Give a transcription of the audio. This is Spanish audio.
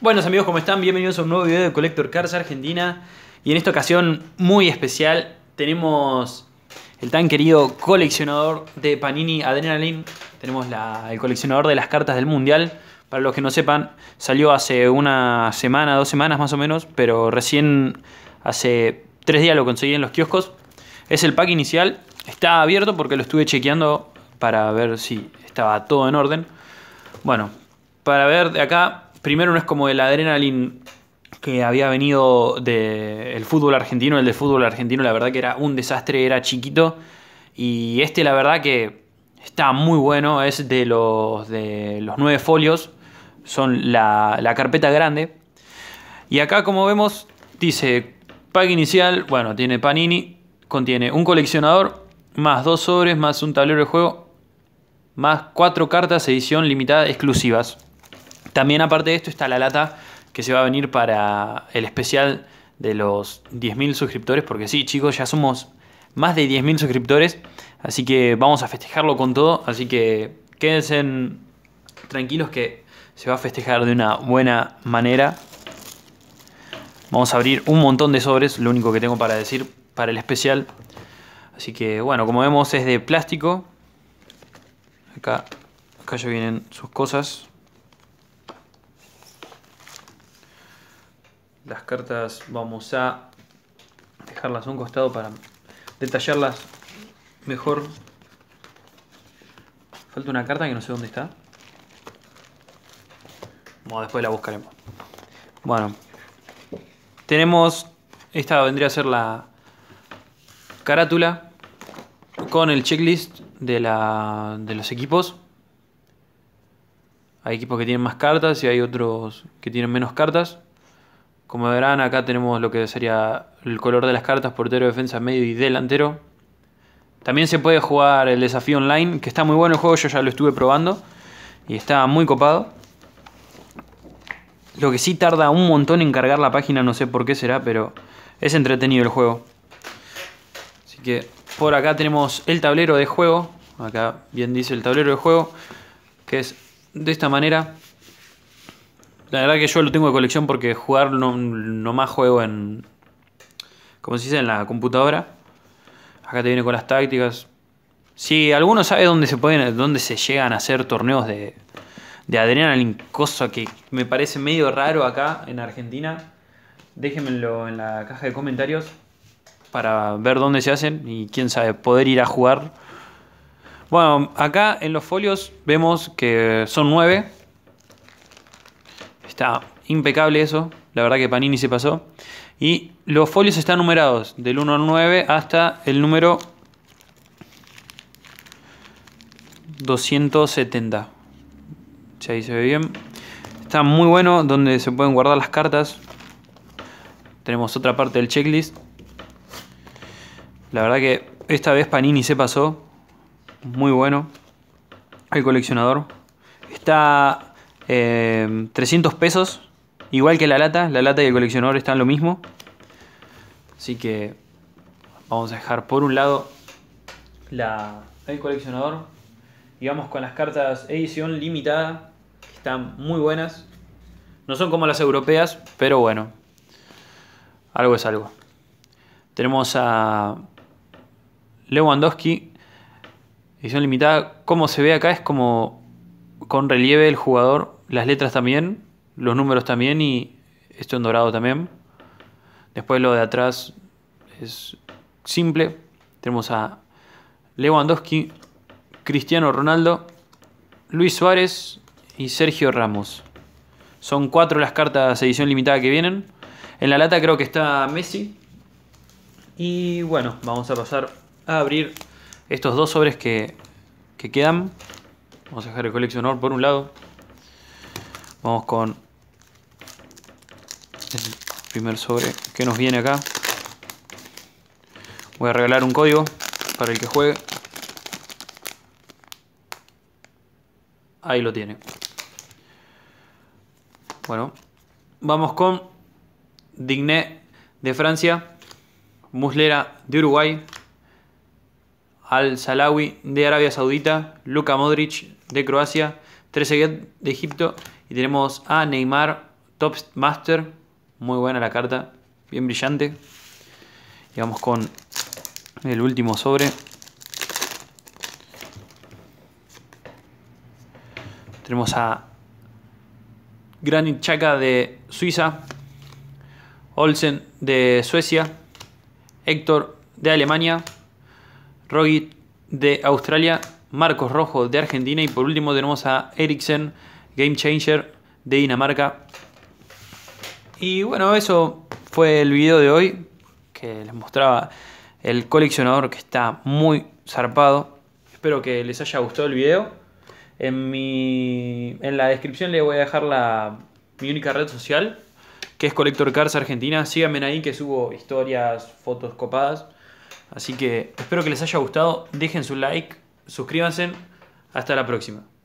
Buenos amigos, ¿cómo están? Bienvenidos a un nuevo video de Collector Cars Argentina. Y en esta ocasión muy especial tenemos el tan querido coleccionador de Panini Adrenaline. Tenemos el coleccionador de las cartas del Mundial. Para los que no sepan, salió hace una semana, dos semanas más o menos, pero recién hace tres días lo conseguí en los kioscos. Es el pack inicial. Está abierto porque lo estuve chequeando para ver si estaba todo en orden. Bueno, para ver de acá primero no es como el adrenaline que había venido del fútbol argentino, el de fútbol argentino la verdad que era un desastre, era chiquito y este la verdad que está muy bueno, es de los, de los nueve folios, son la, la carpeta grande y acá como vemos dice pack inicial, bueno tiene Panini, contiene un coleccionador, más dos sobres, más un tablero de juego, más cuatro cartas edición limitada exclusivas. También aparte de esto está la lata que se va a venir para el especial de los 10.000 suscriptores, porque sí, chicos, ya somos más de 10.000 suscriptores, así que vamos a festejarlo con todo, así que quédense tranquilos que se va a festejar de una buena manera. Vamos a abrir un montón de sobres, lo único que tengo para decir para el especial. Así que bueno, como vemos es de plástico. Acá, acá ya vienen sus cosas. Las cartas vamos a dejarlas a un costado para detallarlas mejor. Falta una carta que no sé dónde está. Bueno, después la buscaremos. Bueno. Tenemos... Esta vendría a ser la carátula con el checklist de, de los equipos. Hay equipos que tienen más cartas y hay otros que tienen menos cartas. Como verán, acá tenemos lo que sería el color de las cartas, portero, defensa, medio y delantero. También se puede jugar el desafío online, que está muy bueno el juego, yo ya lo estuve probando y está muy copado. Lo que sí tarda un montón en cargar la página, no sé por qué será, pero es entretenido el juego. Así que por acá tenemos el tablero de juego, acá bien dice el tablero de juego, que es de esta manera. La verdad que yo lo tengo de colección porque jugar no, más juego en. Como se dice, en la computadora. Acá te viene con las tácticas. Si alguno sabe dónde se pueden, dónde se llegan a hacer torneos de, de adrenalin, cosa que me parece medio raro acá en Argentina, déjenmelo en la caja de comentarios para ver dónde se hacen y quién sabe, poder ir a jugar. Bueno, acá en los folios vemos que son nueve Está impecable eso. La verdad que Panini se pasó. Y los folios están numerados del 1 al 9 hasta el número 270. ahí se ve bien. Está muy bueno donde se pueden guardar las cartas. Tenemos otra parte del checklist. La verdad que esta vez Panini se pasó. Muy bueno. El coleccionador. Está 300 em, pesos, igual que la lata. La lata y el coleccionador están lo mismo. Así que vamos a dejar por un lado el coleccionador. Y vamos con las cartas edición limitada. Que están muy buenas. No son como las europeas, pero bueno. Algo es algo. Tenemos a Lewandowski. Edición limitada. Como se ve acá es como con relieve el jugador las letras también, los números también y esto en dorado también. Después lo de atrás es simple. Tenemos a Lewandowski, Cristiano Ronaldo, Luis Suárez y Sergio Ramos. Son cuatro las cartas edición limitada que vienen. En la lata creo que está Messi. Y bueno, vamos a pasar a abrir estos dos sobres que, que quedan. Vamos a dejar el coleccionador por un lado. Vamos con el primer sobre que nos viene acá. Voy a regalar un código para el que juegue. Ahí lo tiene. Bueno, vamos con Digné de Francia, Muslera de Uruguay, Al Salawi de Arabia Saudita, Luka Modric de Croacia, de Egipto. Y tenemos a Neymar, Master Muy buena la carta. Bien brillante. Y vamos con el último sobre. Tenemos a Granit Chaka de Suiza. Olsen de Suecia. Héctor de Alemania. Rogit de Australia Marcos Rojo de Argentina y por último tenemos a Eriksen, Game Changer de Dinamarca. Y bueno, eso fue el video de hoy que les mostraba el coleccionador que está muy zarpado. Espero que les haya gustado el video. En, mi, en la descripción les voy a dejar la, mi única red social, que es Collector Cars Argentina. Síganme ahí que subo historias, fotos copadas. Así que espero que les haya gustado. Dejen su like, suscríbanse. Hasta la próxima.